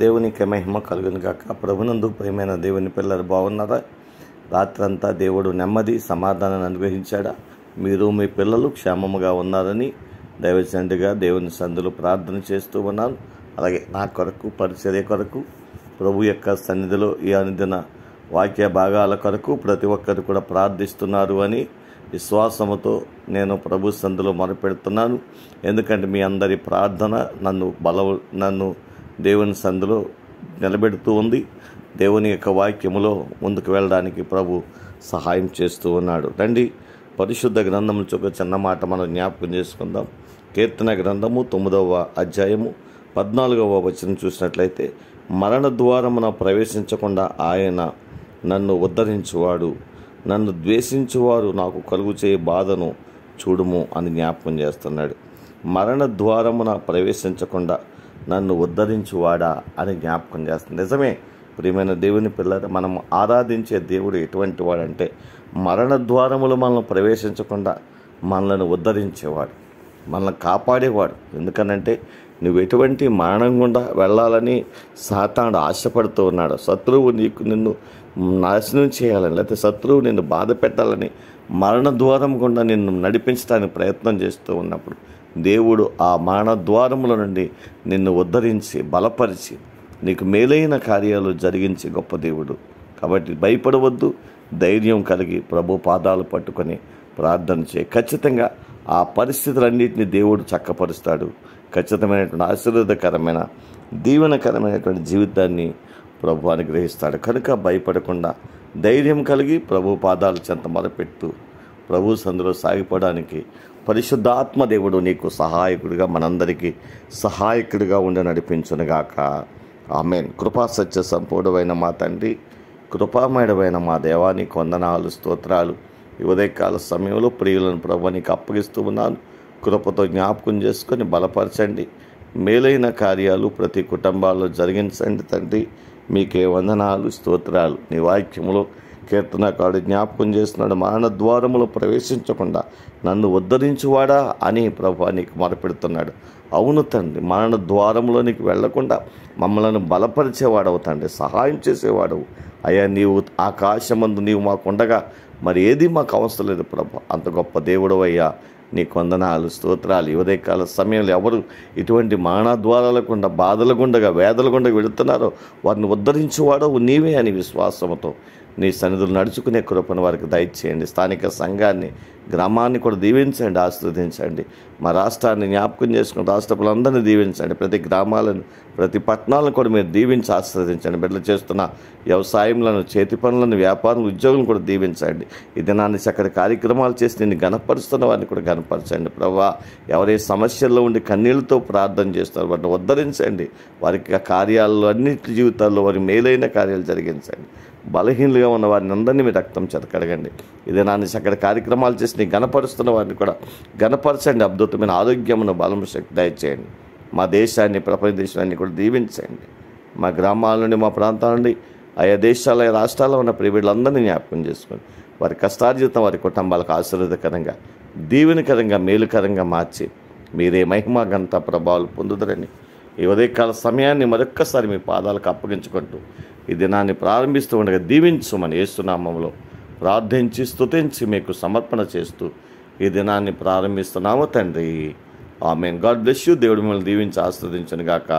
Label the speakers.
Speaker 1: దేవునికి మహిమ కలుగును గాక ప్రభునందు ప్రియమైన దేవుని పిల్లలు బాగున్నారా రాత్రంతా దేవుడు నెమ్మది సమాధానాన్ని అనుగ్రహించాడా మీరు మీ పిల్లలు క్షేమముగా ఉన్నారని దైవచండిగా దేవుని సందులు ప్రార్థన చేస్తూ ఉన్నాను అలాగే నా కొరకు పరిచర్య కొరకు ప్రభు యొక్క సన్నిధిలో ఈ అనుదిన వాక్య భాగాల కొరకు ప్రతి ఒక్కరు కూడా ప్రార్థిస్తున్నారు అని విశ్వాసముతో నేను ప్రభు సందులో మొరపెడుతున్నాను ఎందుకంటే మీ అందరి ప్రార్థన నన్ను బలవు నన్ను దేవుని సందులో నిలబెడుతూ ఉంది దేవుని యొక్క వాక్యములో ముందుకు వెళ్ళడానికి ప్రభు సహాయం చేస్తూ ఉన్నాడు రండి పరిశుద్ధ గ్రంథం ఒక చిన్న మాట మనం జ్ఞాపకం చేసుకుందాం కీర్తన గ్రంథము తొమ్మిదవ అధ్యాయము పద్నాలుగవ వచనం చూసినట్లయితే మరణ ద్వారమున ప్రవేశించకుండా ఆయన నన్ను ఉద్ధరించువాడు నన్ను ద్వేషించువారు నాకు కలుగు చేయ బాధను చూడుము అని జ్ఞాపకం చేస్తున్నాడు మరణ ద్వారమున ప్రవేశించకుండా నన్ను ఉద్ధరించువాడా అని జ్ఞాపకం చేస్తుంది నిజమే ప్రియమైన దేవుని పిల్లలు మనం ఆరాధించే దేవుడు ఎటువంటి వాడంటే మరణ ద్వారములు మనల్ని ప్రవేశించకుండా మనల్ని ఉద్ధరించేవాడు మనల్ని కాపాడేవాడు ఎందుకనంటే నువ్వు ఎటువంటి మరణం గుండా వెళ్ళాలని సాతాడు ఆశపడుతూ ఉన్నాడు శత్రువు నీకు నిన్ను నాశనం చేయాలని లేకపోతే శత్రువు నిన్ను బాధ పెట్టాలని మరణ ద్వారం గుండా నిన్ను నడిపించడానికి ప్రయత్నం చేస్తూ ఉన్నప్పుడు దేవుడు ఆ మానద్వారముల నుండి నిన్ను ఉద్ధరించి బలపరిచి నీకు మేలైన కార్యాలు జరిగించే గొప్ప దేవుడు కాబట్టి భయపడవద్దు ధైర్యం కలిగి ప్రభు పాదాలు పట్టుకొని ప్రార్థన చే ఖచ్చితంగా ఆ పరిస్థితులన్నింటినీ దేవుడు చక్కపరుస్తాడు ఖచ్చితమైనటువంటి ఆశీర్వాదకరమైన దీవెనకరమైనటువంటి జీవితాన్ని ప్రభు అనుగ్రహిస్తాడు కనుక భయపడకుండా ధైర్యం కలిగి ప్రభు పాదాలు చెంత మొదలుపెడుతూ ప్రభు సందులో సాగిపోవడానికి పరిశుద్ధాత్మ దేవుడు నీకు సహాయకుడిగా మనందరికీ సహాయకుడిగా ఉండి నడిపించునుగాక ఆమెన్ కృపా సత్య సంపూర్ణమైన మా తండ్రి కృపామయుడమైన మా దేవాని కొందనాలు స్తోత్రాలు ఉదయకాల సమయంలో ప్రియులను ప్రభు నీకు అప్పగిస్తూ ఉన్నాను కృపతో జ్ఞాపకం చేసుకొని బలపరచండి మేలైన కార్యాలు ప్రతి కుటుంబాల్లో జరిగించండి తండ్రి మీకే వందనాలు స్తోత్రాలు నీ వాక్యంలో కీర్తనకాడు జ్ఞాపకం చేస్తున్నాడు మరణ ద్వారములు ప్రవేశించకుండా నన్ను ఉద్ధరించువాడా అని ప్రభు నీకు మొరపెడుతున్నాడు అవును తండ్రి మరణ ద్వారంలోనికి వెళ్లకుండా మమ్మలను బలపరిచేవాడవు తండ్రి సహాయం చేసేవాడవు అయ్యా నీవు ఆకాశమందు నీవు మాకుండగా మరి ఏది మాకు అవసరం లేదు ప్రభు అంత గొప్ప దేవుడు అయ్యా నీ కొందనాలు స్తోత్రాలు కాల సమయంలో ఎవరు ఇటువంటి ద్వారాల గుండా బాధల గుండగా వేదల గుండగా వెళుతున్నారో వారిని ఉద్ధరించేవాడవు నీవే అని విశ్వాసంతో నీ సన్నిధులు నడుచుకునే కృపను వారికి దయచేయండి స్థానిక సంఘాన్ని గ్రామాన్ని కూడా దీవించండి ఆస్వాదించండి మా రాష్ట్రాన్ని జ్ఞాపకం చేసుకుని రాష్ట్రపులందరినీ దీవించండి ప్రతి గ్రామాలను ప్రతి పట్టణాలను కూడా మీరు దీవించి ఆస్వాదించండి బిడ్డలు చేస్తున్న వ్యవసాయంలను చేతి పనులను వ్యాపారం ఉద్యోగులను కూడా దీవించండి ఈ దినాన్ని చక్కటి కార్యక్రమాలు చేసి నేను గణపరుస్తున్న వారిని కూడా గణపరచండి ప్రభా ఎవరే సమస్యల్లో ఉండి కన్నీళ్ళతో ప్రార్థన చేస్తారు వాటిని ఉద్ధరించండి వారికి కార్యాల్లో అన్నింటి జీవితాల్లో వారి మేలైన కార్యాలు జరిగించండి బలహీనులుగా ఉన్న వారిని అందరినీ మీ రక్తం చేత కడగండి ఇదే నాన్న అక్కడ కార్యక్రమాలు చేసి నీ గణపరుస్తున్న వారిని కూడా గణపరచండి అద్భుతమైన ఆరోగ్యమును బలం శక్తి దయచేయండి మా దేశాన్ని ప్రపంచ దేశాన్ని కూడా దీవించండి మా గ్రామాల నుండి మా ప్రాంతాల నుండి ఆయా దేశాల రాష్ట్రాల్లో ఉన్న ప్రియులందరినీ జ్ఞాపకం చేసుకొని వారి కష్టార్జితం వారి కుటుంబాలకు ఆశీర్వదకరంగా దీవెనకరంగా మేలుకరంగా మార్చి మీరే మహిమ గంట ప్రభావాలు పొందుదరని ఈ ఉదయకాల సమయాన్ని మరొక్కసారి మీ పాదాలకు అప్పగించుకుంటూ ఈ దినాన్ని ప్రారంభిస్తూ ఉండగా దీవించుమని ఏస్తున్నామంలో ప్రార్థించి స్తుతించి మీకు సమర్పణ చేస్తూ ఈ దినాన్ని ప్రారంభిస్తున్నాము తండ్రి ఆమెన్ గాడ్ బ్లెస్ యూ దేవుడు మిమ్మల్ని దీవించి ఆస్వాదించను గాక